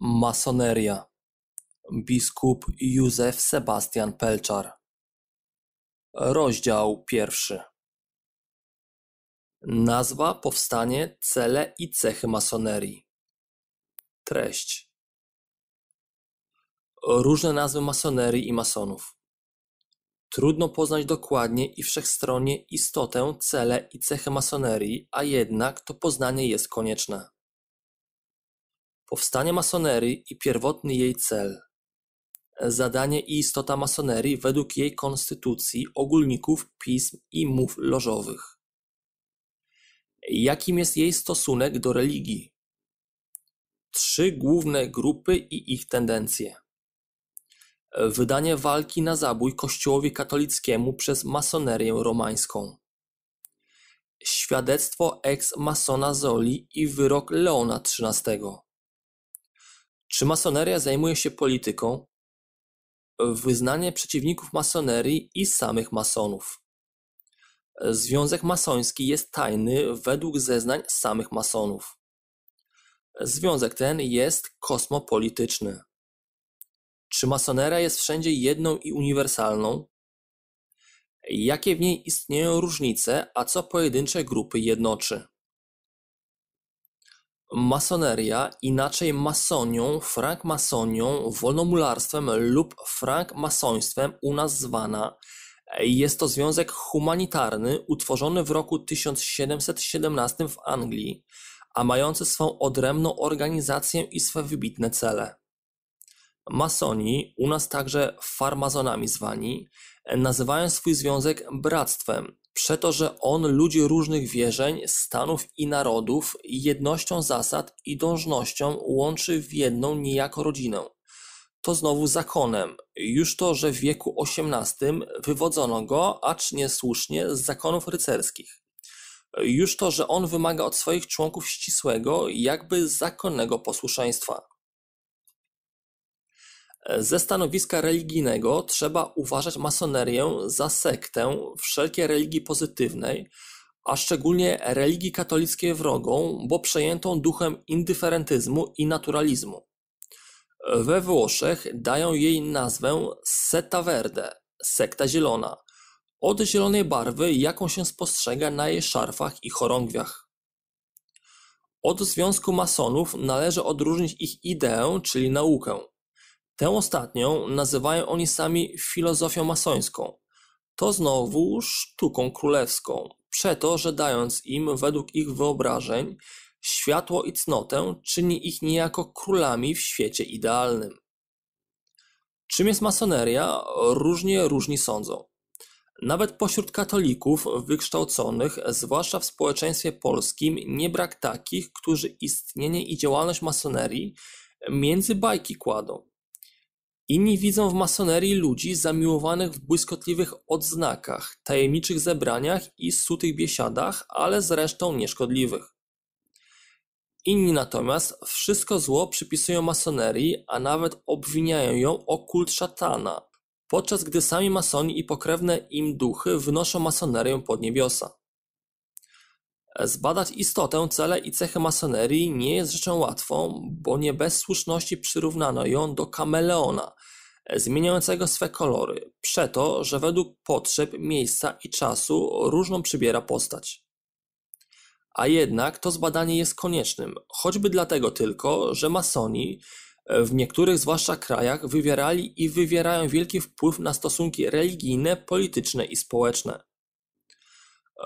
Masoneria Biskup Józef Sebastian Pelczar Rozdział pierwszy Nazwa, powstanie, cele i cechy masonerii Treść Różne nazwy masonerii i masonów Trudno poznać dokładnie i wszechstronnie istotę, cele i cechy masonerii, a jednak to poznanie jest konieczne powstanie masonerii i pierwotny jej cel, zadanie i istota masonerii według jej konstytucji, ogólników, pism i mów lożowych. Jakim jest jej stosunek do religii? Trzy główne grupy i ich tendencje. Wydanie walki na zabój Kościołowi katolickiemu przez masonerię romańską. Świadectwo ex-masona Zoli i wyrok Leona XIII czy masoneria zajmuje się polityką, wyznanie przeciwników masonerii i samych masonów? Związek masoński jest tajny według zeznań samych masonów. Związek ten jest kosmopolityczny. Czy masoneria jest wszędzie jedną i uniwersalną? Jakie w niej istnieją różnice, a co pojedyncze grupy jednoczy? masoneria, inaczej masonią, frankmasonią, wolnomularstwem lub frankmasoństwem u nas zwana. Jest to związek humanitarny utworzony w roku 1717 w Anglii, a mający swą odrębną organizację i swe wybitne cele. Masoni, u nas także farmazonami zwani, nazywają swój związek bractwem, przeto że on ludzi różnych wierzeń, stanów i narodów jednością zasad i dążnością łączy w jedną niejako rodzinę. To znowu zakonem. Już to, że w wieku XVIII wywodzono go, acz niesłusznie, z zakonów rycerskich. Już to, że on wymaga od swoich członków ścisłego, jakby zakonnego posłuszeństwa. Ze stanowiska religijnego trzeba uważać masonerię za sektę wszelkiej religii pozytywnej, a szczególnie religii katolickiej wrogą, bo przejętą duchem indyferentyzmu i naturalizmu. We Włoszech dają jej nazwę Seta Verde, sekta zielona, od zielonej barwy, jaką się spostrzega na jej szarfach i chorągwiach. Od Związku Masonów należy odróżnić ich ideę, czyli naukę. Tę ostatnią nazywają oni sami filozofią masońską, to znowu sztuką królewską, przeto, że dając im według ich wyobrażeń światło i cnotę, czyni ich niejako królami w świecie idealnym. Czym jest masoneria, różnie różni sądzą. Nawet pośród katolików wykształconych, zwłaszcza w społeczeństwie polskim, nie brak takich, którzy istnienie i działalność masonerii między bajki kładą. Inni widzą w masonerii ludzi zamiłowanych w błyskotliwych odznakach, tajemniczych zebraniach i sutych biesiadach, ale zresztą nieszkodliwych. Inni natomiast wszystko zło przypisują masonerii, a nawet obwiniają ją o kult szatana, podczas gdy sami masoni i pokrewne im duchy wynoszą masonerię pod niebiosa. Zbadać istotę, cele i cechy masonerii nie jest rzeczą łatwą, bo nie bez słuszności przyrównano ją do kameleona, zmieniającego swe kolory, przeto, że według potrzeb, miejsca i czasu różną przybiera postać. A jednak to zbadanie jest koniecznym, choćby dlatego tylko, że masoni e, w niektórych, zwłaszcza krajach, wywierali i wywierają wielki wpływ na stosunki religijne, polityczne i społeczne.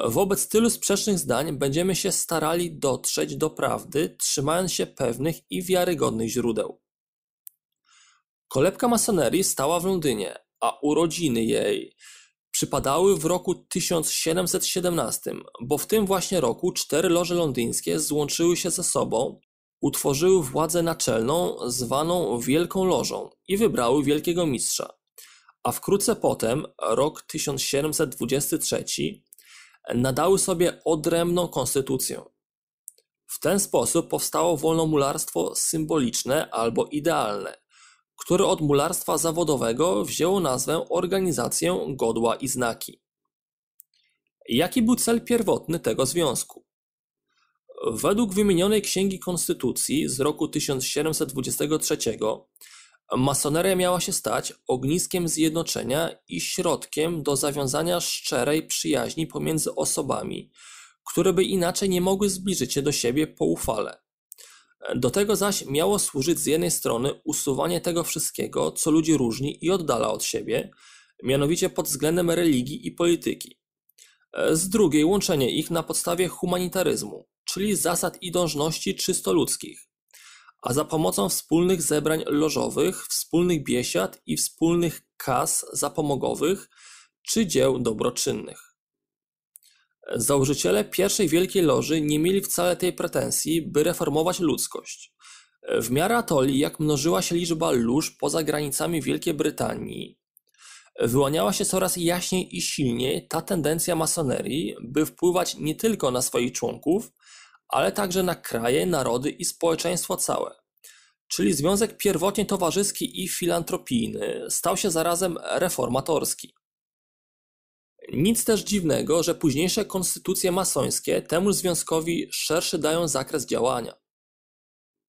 Wobec tylu sprzecznych zdań będziemy się starali dotrzeć do prawdy, trzymając się pewnych i wiarygodnych źródeł. Kolebka masonerii stała w Londynie, a urodziny jej przypadały w roku 1717, bo w tym właśnie roku cztery loże londyńskie złączyły się ze sobą, utworzyły władzę naczelną zwaną Wielką Lożą i wybrały wielkiego mistrza. A wkrótce potem, rok 1723, nadały sobie odrębną konstytucję. W ten sposób powstało wolnomularstwo symboliczne albo idealne, które od mularstwa zawodowego wzięło nazwę Organizację Godła i Znaki. Jaki był cel pierwotny tego związku? Według wymienionej Księgi Konstytucji z roku 1723 Masoneria miała się stać ogniskiem zjednoczenia i środkiem do zawiązania szczerej przyjaźni pomiędzy osobami, które by inaczej nie mogły zbliżyć się do siebie poufale. Do tego zaś miało służyć z jednej strony usuwanie tego wszystkiego, co ludzi różni i oddala od siebie, mianowicie pod względem religii i polityki. Z drugiej łączenie ich na podstawie humanitaryzmu, czyli zasad i dążności czysto ludzkich, a za pomocą wspólnych zebrań lożowych, wspólnych biesiad i wspólnych kas zapomogowych czy dzieł dobroczynnych. Założyciele pierwszej Wielkiej Loży nie mieli wcale tej pretensji, by reformować ludzkość. W miarę atoli, jak mnożyła się liczba lóż poza granicami Wielkiej Brytanii, wyłaniała się coraz jaśniej i silniej ta tendencja masonerii, by wpływać nie tylko na swoich członków, ale także na kraje, narody i społeczeństwo całe. Czyli związek pierwotnie towarzyski i filantropijny stał się zarazem reformatorski. Nic też dziwnego, że późniejsze konstytucje masońskie temu związkowi szerszy dają zakres działania.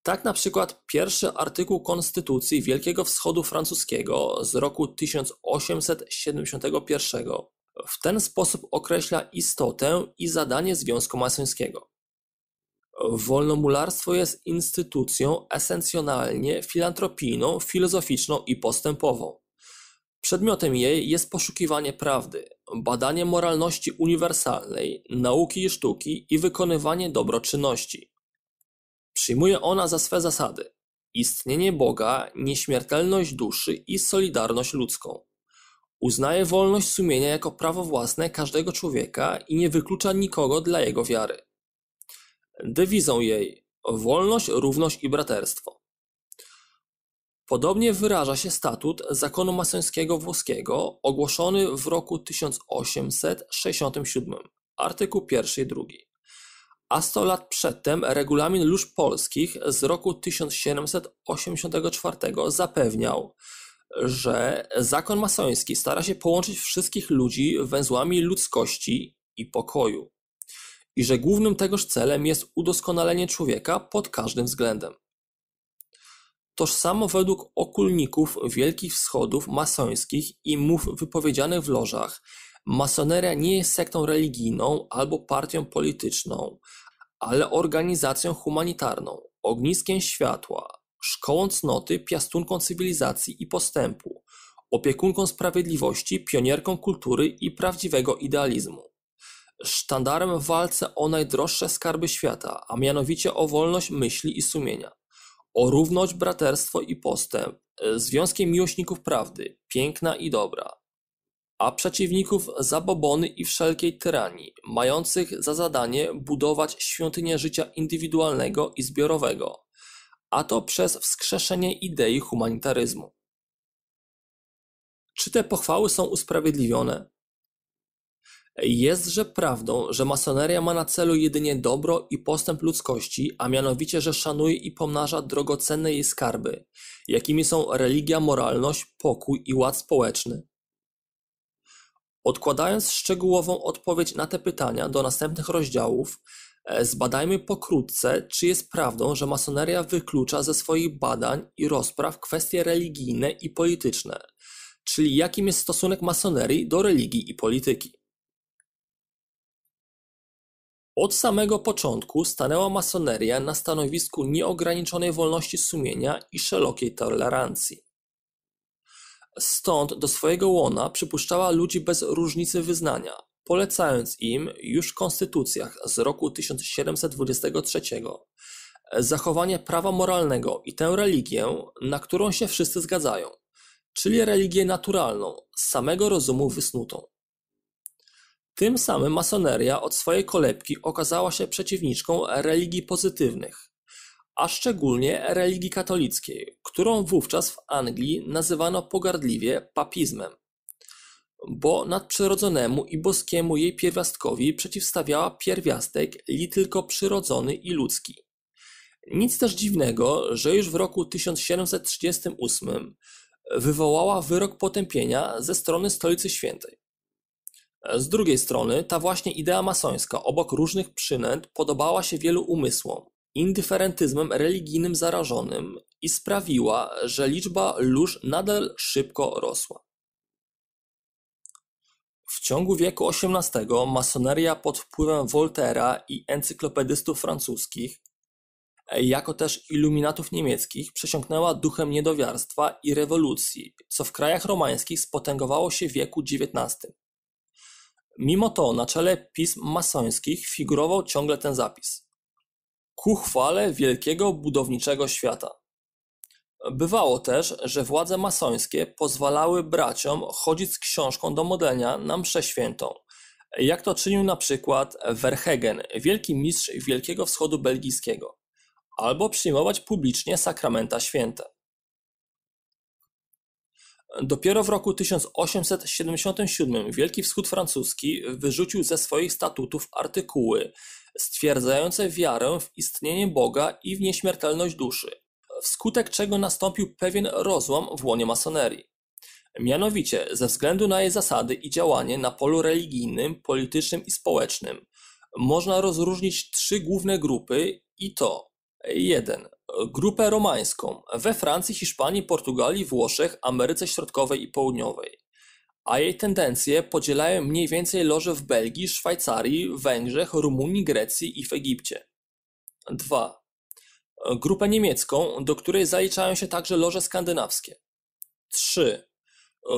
Tak na przykład pierwszy artykuł Konstytucji Wielkiego Wschodu Francuskiego z roku 1871 w ten sposób określa istotę i zadanie Związku Masońskiego. Wolnomularstwo jest instytucją esencjonalnie filantropijną, filozoficzną i postępową. Przedmiotem jej jest poszukiwanie prawdy, badanie moralności uniwersalnej, nauki i sztuki i wykonywanie dobroczynności. Przyjmuje ona za swe zasady istnienie Boga, nieśmiertelność duszy i solidarność ludzką. Uznaje wolność sumienia jako prawo własne każdego człowieka i nie wyklucza nikogo dla jego wiary dewizą jej wolność, równość i braterstwo. Podobnie wyraża się statut zakonu masońskiego włoskiego ogłoszony w roku 1867, artykuł 1 i 2. A 100 lat przedtem regulamin lóż polskich z roku 1784 zapewniał, że zakon masoński stara się połączyć wszystkich ludzi węzłami ludzkości i pokoju i że głównym tegoż celem jest udoskonalenie człowieka pod każdym względem. Toż samo według okulników Wielkich Wschodów masońskich i mów wypowiedzianych w lożach, masoneria nie jest sektą religijną albo partią polityczną, ale organizacją humanitarną, ogniskiem światła, szkołą cnoty, piastunką cywilizacji i postępu, opiekunką sprawiedliwości, pionierką kultury i prawdziwego idealizmu sztandarem w walce o najdroższe skarby świata, a mianowicie o wolność myśli i sumienia, o równość, braterstwo i postęp, związkiem miłośników prawdy, piękna i dobra, a przeciwników zabobony i wszelkiej tyranii, mających za zadanie budować świątynię życia indywidualnego i zbiorowego, a to przez wskrzeszenie idei humanitaryzmu. Czy te pochwały są usprawiedliwione? Jestże prawdą, że masoneria ma na celu jedynie dobro i postęp ludzkości, a mianowicie, że szanuje i pomnaża drogocenne jej skarby, jakimi są religia, moralność, pokój i ład społeczny. Odkładając szczegółową odpowiedź na te pytania do następnych rozdziałów, e, zbadajmy pokrótce, czy jest prawdą, że masoneria wyklucza ze swoich badań i rozpraw kwestie religijne i polityczne, czyli jakim jest stosunek masonerii do religii i polityki. Od samego początku stanęła masoneria na stanowisku nieograniczonej wolności sumienia i szerokiej tolerancji. Stąd do swojego łona przypuszczała ludzi bez różnicy wyznania, polecając im już w konstytucjach z roku 1723 zachowanie prawa moralnego i tę religię, na którą się wszyscy zgadzają, czyli religię naturalną, z samego rozumu wysnutą. Tym samym masoneria od swojej kolebki okazała się przeciwniczką religii pozytywnych, a szczególnie religii katolickiej, którą wówczas w Anglii nazywano pogardliwie papizmem, bo nadprzyrodzonemu i boskiemu jej pierwiastkowi przeciwstawiała pierwiastek li tylko przyrodzony i ludzki. Nic też dziwnego, że już w roku 1738 wywołała wyrok potępienia ze strony Stolicy Świętej. Z drugiej strony, ta właśnie idea masońska obok różnych przynęt podobała się wielu umysłom, indyferentyzmem religijnym zarażonym i sprawiła, że liczba lóż nadal szybko rosła. W ciągu wieku XVIII masoneria pod wpływem Voltera i encyklopedystów francuskich, jako też iluminatów niemieckich, przesiąknęła duchem niedowiarstwa i rewolucji, co w krajach romańskich spotęgowało się w wieku XIX. Mimo to na czele pism masońskich figurował ciągle ten zapis: Ku chwale wielkiego budowniczego świata. Bywało też, że władze masońskie pozwalały braciom chodzić z książką do modlenia na mszę świętą, jak to czynił na przykład Verhegen, wielki mistrz Wielkiego Wschodu Belgijskiego, albo przyjmować publicznie sakramenta święte. Dopiero w roku 1877 Wielki Wschód Francuski wyrzucił ze swoich statutów artykuły stwierdzające wiarę w istnienie Boga i w nieśmiertelność duszy, wskutek czego nastąpił pewien rozłam w łonie masonerii. Mianowicie, ze względu na jej zasady i działanie na polu religijnym, politycznym i społecznym, można rozróżnić trzy główne grupy i to 1 grupę romańską we Francji, Hiszpanii, Portugalii, Włoszech, Ameryce Środkowej i Południowej. A jej tendencje podzielają mniej więcej loże w Belgii, Szwajcarii, Węgrzech, Rumunii, Grecji i w Egipcie. 2. Grupę niemiecką, do której zaliczają się także loże skandynawskie. 3.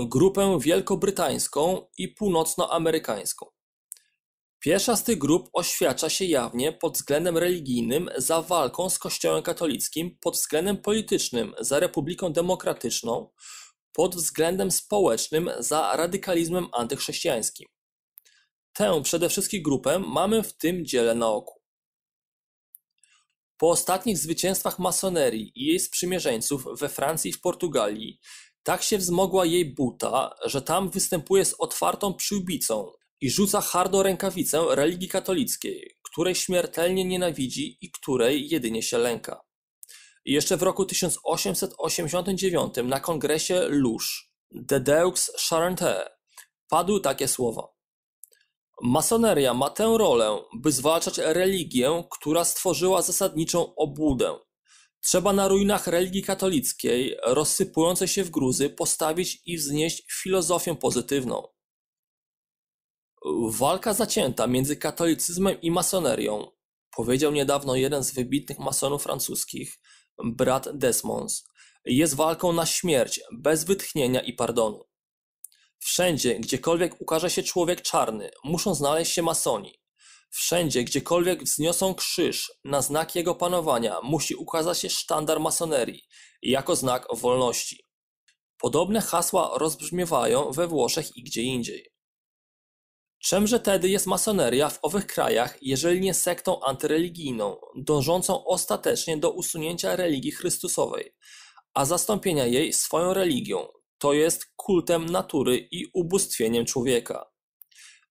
Grupę wielkobrytańską i północnoamerykańską. Pierwsza z tych grup oświadcza się jawnie pod względem religijnym za walką z Kościołem katolickim, pod względem politycznym za Republiką Demokratyczną, pod względem społecznym za radykalizmem antychrześcijańskim. Tę przede wszystkim grupę mamy w tym dziele na oku. Po ostatnich zwycięstwach masonerii i jej sprzymierzeńców we Francji i w Portugalii, tak się wzmogła jej buta, że tam występuje z otwartą przyłbicą i rzuca hardo rękawicę religii katolickiej, której śmiertelnie nienawidzi i której jedynie się lęka. I jeszcze w roku 1889 na kongresie Lóż de Deux Charente padły takie słowa. Masoneria ma tę rolę, by zwalczać religię, która stworzyła zasadniczą obłudę. Trzeba na ruinach religii katolickiej, rozsypującej się w gruzy, postawić i wznieść filozofię pozytywną. Walka zacięta między katolicyzmem i masonerią, powiedział niedawno jeden z wybitnych masonów francuskich, brat Desmonds, jest walką na śmierć, bez wytchnienia i pardonu. Wszędzie, gdziekolwiek ukaże się człowiek czarny, muszą znaleźć się masoni. Wszędzie, gdziekolwiek wzniosą krzyż, na znak jego panowania musi ukazać się sztandar masonerii, jako znak wolności. Podobne hasła rozbrzmiewają we Włoszech i gdzie indziej. Czemże tedy jest masoneria w owych krajach, jeżeli nie sektą antyreligijną, dążącą ostatecznie do usunięcia religii Chrystusowej, a zastąpienia jej swoją religią, to jest kultem natury i ubóstwieniem człowieka.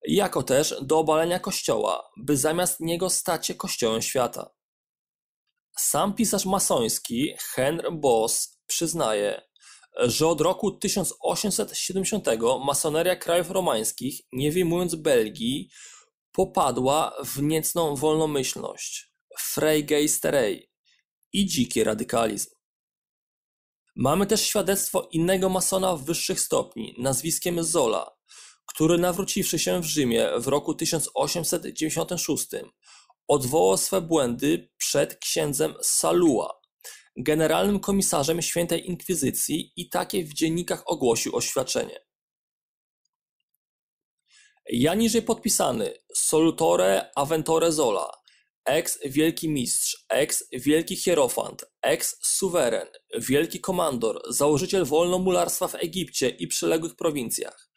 Jako też do obalenia Kościoła, by zamiast niego stać się Kościołem świata. Sam pisarz masoński Henry Boss przyznaje, że od roku 1870 masoneria krajów romańskich, nie wyjmując Belgii, popadła w niecną wolnomyślność, freigeisterei i dziki radykalizm. Mamy też świadectwo innego masona wyższych stopni, nazwiskiem Zola, który nawróciwszy się w Rzymie w roku 1896, odwołał swe błędy przed księdzem Salua, generalnym komisarzem Świętej Inkwizycji i takie w dziennikach ogłosił oświadczenie. Ja niżej podpisany, solutore aventore zola, ex wielki mistrz, ex wielki hierofant, ex suweren, wielki komandor, założyciel wolnomularstwa w Egipcie i przyległych prowincjach.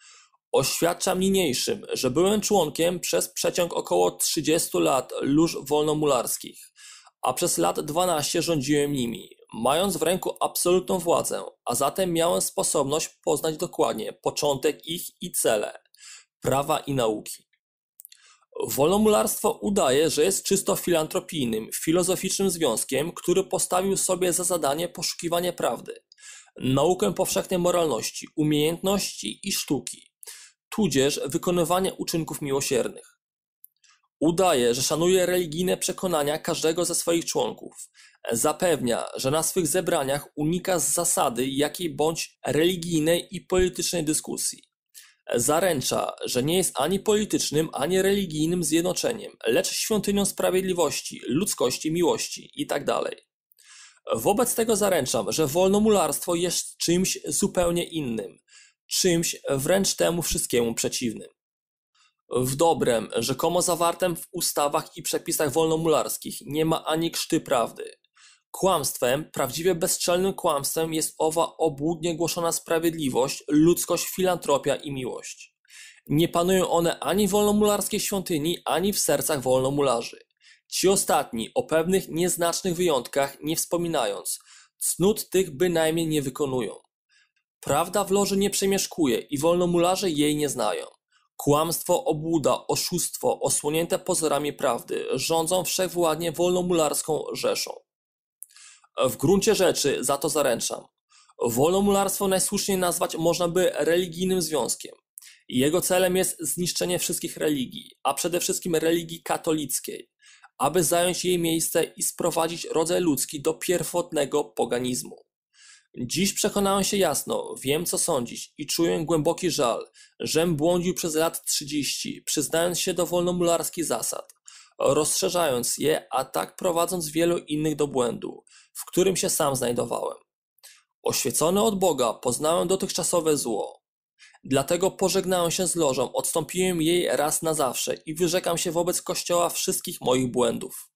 Oświadczam niniejszym, że byłem członkiem przez przeciąg około 30 lat lóż wolnomularskich – a przez lat 12 rządziłem nimi, mając w ręku absolutną władzę, a zatem miałem sposobność poznać dokładnie początek ich i cele, prawa i nauki. Wolomularstwo udaje, że jest czysto filantropijnym, filozoficznym związkiem, który postawił sobie za zadanie poszukiwanie prawdy, naukę powszechnej moralności, umiejętności i sztuki, tudzież wykonywanie uczynków miłosiernych. Udaje, że szanuje religijne przekonania każdego ze swoich członków. Zapewnia, że na swych zebraniach unika z zasady jakiej bądź religijnej i politycznej dyskusji. Zaręcza, że nie jest ani politycznym, ani religijnym zjednoczeniem, lecz świątynią sprawiedliwości, ludzkości, miłości itd. Tak Wobec tego zaręczam, że wolnomularstwo jest czymś zupełnie innym, czymś wręcz temu wszystkiemu przeciwnym w dobrem, rzekomo zawartym w ustawach i przepisach wolnomularskich, nie ma ani krzty prawdy. Kłamstwem, prawdziwie bezczelnym kłamstwem jest owa obłudnie głoszona sprawiedliwość, ludzkość, filantropia i miłość. Nie panują one ani w wolnomularskiej świątyni, ani w sercach wolnomularzy. Ci ostatni, o pewnych nieznacznych wyjątkach nie wspominając, cnót tych bynajmniej nie wykonują. Prawda w loży nie przemieszkuje i wolnomularze jej nie znają. Kłamstwo, obłuda, oszustwo, osłonięte pozorami prawdy, rządzą wszechwładnie wolnomularską rzeszą. W gruncie rzeczy za to zaręczam. Wolnomularstwo najsłuszniej nazwać można by religijnym związkiem. Jego celem jest zniszczenie wszystkich religii, a przede wszystkim religii katolickiej, aby zająć jej miejsce i sprowadzić rodzaj ludzki do pierwotnego poganizmu. Dziś przekonałem się jasno, wiem co sądzić i czuję głęboki żal, żem błądził przez lat trzydzieści, przyznając się do wolnomularskich zasad, rozszerzając je, a tak prowadząc wielu innych do błędu, w którym się sam znajdowałem. Oświecony od Boga poznałem dotychczasowe zło. Dlatego pożegnałem się z lożą, odstąpiłem jej raz na zawsze i wyrzekam się wobec Kościoła wszystkich moich błędów.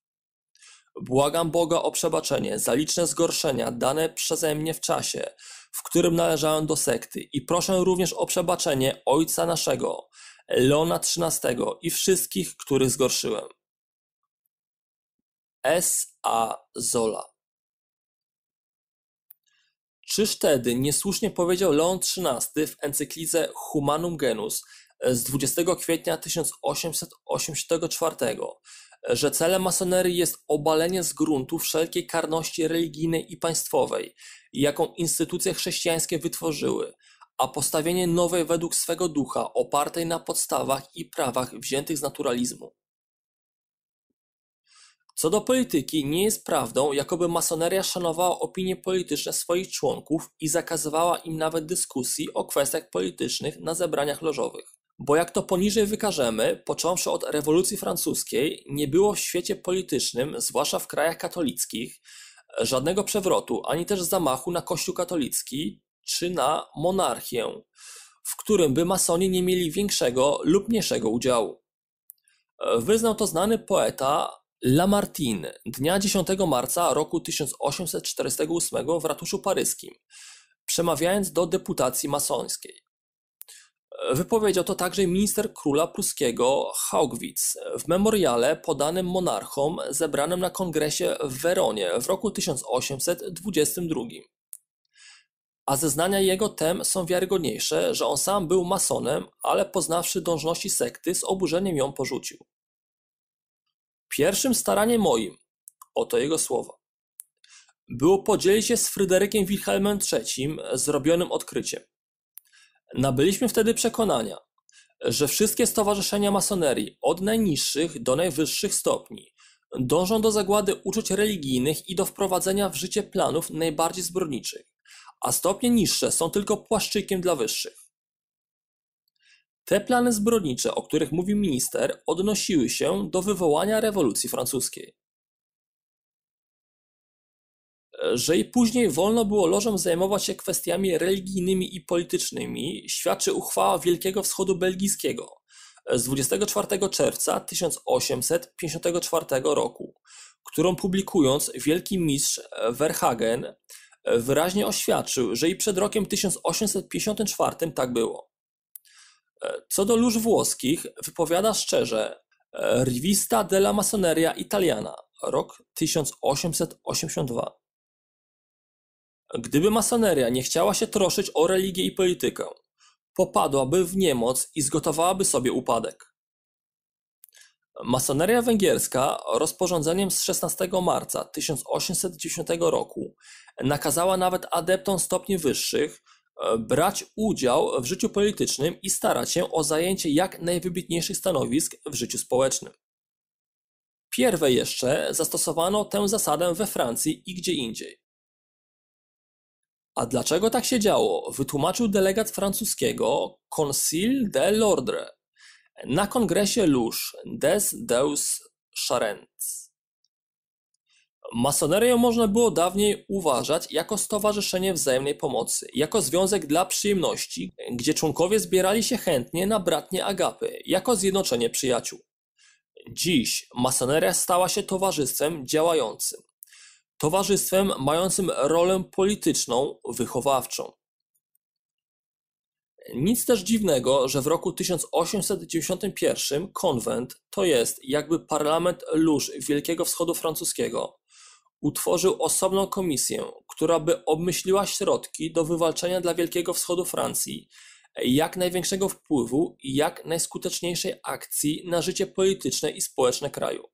Błagam Boga o przebaczenie za liczne zgorszenia dane przeze mnie w czasie, w którym należałem do sekty i proszę również o przebaczenie Ojca naszego, Leona XIII i wszystkich, których zgorszyłem. S. A. Zola Czyż wtedy niesłusznie powiedział Leon XIII w encyklice Humanum Genus z 20 kwietnia 1884, że celem masonerii jest obalenie z gruntu wszelkiej karności religijnej i państwowej, jaką instytucje chrześcijańskie wytworzyły, a postawienie nowej według swego ducha, opartej na podstawach i prawach wziętych z naturalizmu. Co do polityki, nie jest prawdą, jakoby masoneria szanowała opinie polityczne swoich członków i zakazywała im nawet dyskusji o kwestiach politycznych na zebraniach lożowych. Bo jak to poniżej wykażemy, począwszy od rewolucji francuskiej, nie było w świecie politycznym, zwłaszcza w krajach katolickich, żadnego przewrotu, ani też zamachu na Kościół katolicki czy na monarchię, w którym by masoni nie mieli większego lub mniejszego udziału. Wyznał to znany poeta Lamartine dnia 10 marca roku 1848 w ratuszu paryskim, przemawiając do deputacji masońskiej. Wypowiedział to także minister króla pruskiego Haugwitz w memoriale podanym monarchom zebranym na kongresie w Weronie w roku 1822. A zeznania jego tem są wiarygodniejsze, że on sam był masonem, ale poznawszy dążności sekty, z oburzeniem ją porzucił. Pierwszym staraniem moim, oto jego słowa, było podzielić się z Fryderykiem Wilhelmem III zrobionym odkryciem. Nabyliśmy wtedy przekonania, że wszystkie stowarzyszenia masonerii, od najniższych do najwyższych stopni, dążą do zagłady uczuć religijnych i do wprowadzenia w życie planów najbardziej zbrodniczych, a stopnie niższe są tylko płaszczykiem dla wyższych. Te plany zbrodnicze, o których mówił minister, odnosiły się do wywołania rewolucji francuskiej. Że i później wolno było lożom zajmować się kwestiami religijnymi i politycznymi, świadczy uchwała Wielkiego Wschodu Belgijskiego z 24 czerwca 1854 roku, którą publikując wielki mistrz Verhagen wyraźnie oświadczył, że i przed rokiem 1854 tak było. Co do lóż włoskich, wypowiada szczerze Rivista della Masoneria Italiana, rok 1882. Gdyby masoneria nie chciała się troszczyć o religię i politykę, popadłaby w niemoc i zgotowałaby sobie upadek. Masoneria węgierska rozporządzeniem z 16 marca 1810 roku nakazała nawet adeptom stopni wyższych e, brać udział w życiu politycznym i starać się o zajęcie jak najwybitniejszych stanowisk w życiu społecznym. Pierwej jeszcze zastosowano tę zasadę we Francji i gdzie indziej. A dlaczego tak się działo? Wytłumaczył delegat francuskiego Conseil de l'Ordre na kongresie Luz des Deux Charentes. Masonerię można było dawniej uważać jako stowarzyszenie wzajemnej pomocy, jako związek dla przyjemności, gdzie członkowie zbierali się chętnie na bratnie agapy, jako zjednoczenie przyjaciół. Dziś masoneria stała się towarzystwem działającym, towarzystwem mającym rolę polityczną, wychowawczą. Nic też dziwnego, że w roku 1891 konwent, to jest jakby parlament lóż Wielkiego Wschodu Francuskiego, utworzył osobną komisję, która by obmyśliła środki do wywalczenia dla Wielkiego Wschodu Francji jak największego wpływu i jak najskuteczniejszej akcji na życie polityczne i społeczne kraju.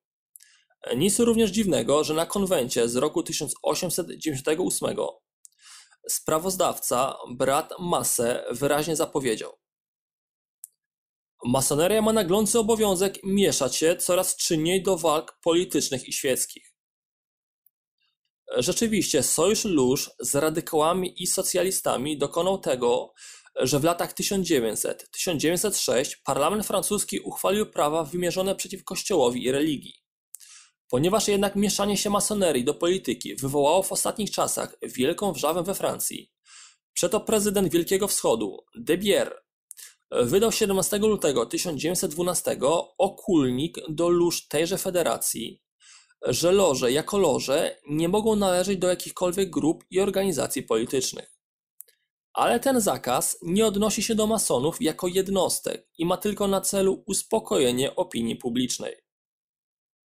Nic również dziwnego, że na konwencie z roku 1898 sprawozdawca brat Masse wyraźnie zapowiedział: Masoneria ma naglący obowiązek mieszać się coraz czynniej do walk politycznych i świeckich. Rzeczywiście, Sojusz Lóż z radykałami i socjalistami dokonał tego, że w latach 1900-1906 parlament francuski uchwalił prawa wymierzone przeciw kościołowi i religii. Ponieważ jednak mieszanie się masonerii do polityki wywołało w ostatnich czasach wielką wrzawę we Francji, przeto prezydent Wielkiego Wschodu, Debier, wydał 17 lutego 1912 okulnik do lóż tejże federacji, że loże jako loże nie mogą należeć do jakichkolwiek grup i organizacji politycznych. Ale ten zakaz nie odnosi się do masonów jako jednostek i ma tylko na celu uspokojenie opinii publicznej.